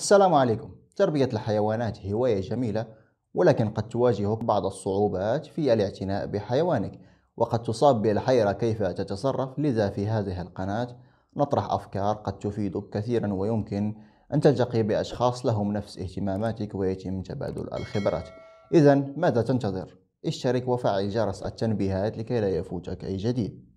السلام عليكم تربية الحيوانات هواية جميلة ولكن قد تواجهك بعض الصعوبات في الاعتناء بحيوانك وقد تصاب بالحيرة كيف تتصرف لذا في هذه القناة نطرح أفكار قد تفيدك كثيرا ويمكن أن تلتقي بأشخاص لهم نفس اهتماماتك ويتم تبادل الخبرات إذا ماذا تنتظر؟ اشترك وفعل جرس التنبيهات لكي لا يفوتك أي جديد